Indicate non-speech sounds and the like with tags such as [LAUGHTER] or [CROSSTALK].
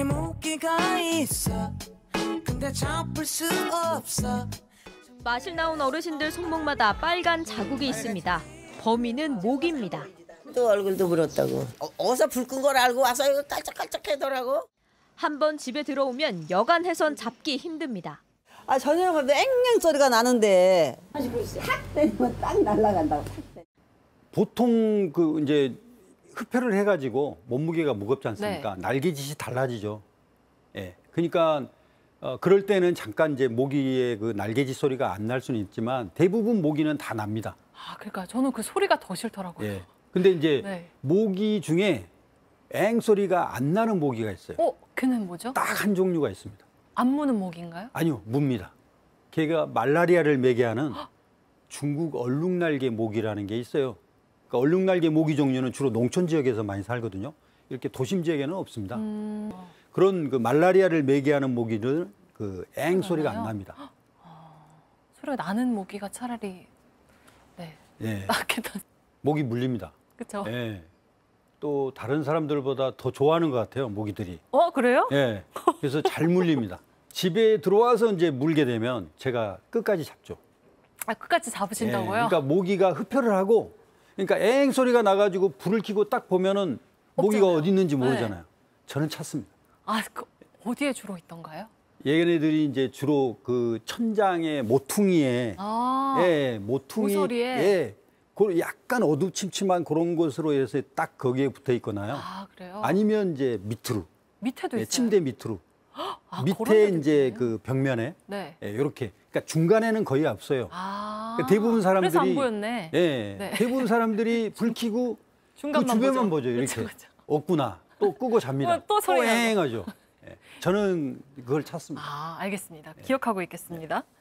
손에 모기가 있어 근데 잡을 수 없어 마실 나온 어르신들 손목마다 빨간 자국이 있습니다. 범인은 모기입니다. 또 얼굴도 물었다고. 어, 서불 끈 걸 알고 와서 이거 깔짝깔짝해더라고. 한 번 집에 들어오면 여간해선 잡기 힘듭니다. 아 저녁에 앵앵 소리가 나는데. 탁 때리면 딱 날아간다고. 보통 그 이제 흡혈를 해가지고 몸무게가 무겁지 않습니까? 네. 날개짓이 달라지죠. 예. 그러니까 어, 그럴 때는 잠깐 이제 모기의 그 날개짓 소리가 안 날 수는 있지만 대부분 모기는 다 납니다. 아, 그러니까 저는 그 소리가 더 싫더라고요. 예. 근데 이제 네. 모기 중에 앵 소리가 안 나는 모기가 있어요. 어, 그는 뭐죠? 딱 한 종류가 있습니다. 안 무는 모기인가요? 아니요, 묵니다 걔가 말라리아를 매개 하는 중국 얼룩날개 모기라는 게 있어요. 그러니까 얼룩날개 모기 종류는 주로 농촌 지역에서 많이 살거든요. 이렇게 도심 지역에는 없습니다. 음... 그런 그 말라리아를 매개하는 모기는 그앵 소리가 안 납니다. 아, 소리가 나는 모기가 차라리 네. 예. [LAUGHS] 낫겠다. 모기 물립니다. 그렇죠. 예. 또 다른 사람들보다 더 좋아하는 것 같아요 모기들이. 어 그래요? 예. 그래서 잘 물립니다. [LAUGHS] 집에 들어와서 이제 물게 되면 제가 끝까지 잡죠. 아 끝까지 잡으신다고요? 예. 그러니까 모기가 흡혈을 하고 그러니까 엥 소리가 나가지고 불을 켜고 딱 보면은 모기가 어디 있는지 모르잖아요. 네. 저는 찾습니다. 아, 그 어디에 주로 있던가요? 얘네들이 이제 주로 그 천장에 모퉁이에 아, 예, 모퉁이 모서리에 예. 그 약간 어두침침한 그런 곳으로 해서 딱 거기에 붙어 있거나요. 아, 그래요? 아니면 이제 밑으로. 밑에도 예, 있어요. 침대 밑으로. 아, 밑에 이제 있군그 벽면에 네. 예, 이렇게. 그러니까 중간에는 거의 없어요. 아. 그러니까 대부분 아, 사람들이 안 보였네. 예, 네. 대부분 사람들이 불키고그 [LAUGHS] 주변만 보죠. 이렇게 그쵸, 그쵸. 없구나. 또 끄고 잡니다. 또 소리 또 앵하죠. 예. 저는 그걸 찾습니다. 아, 알겠습니다. 기억하고 있겠습니다. 네.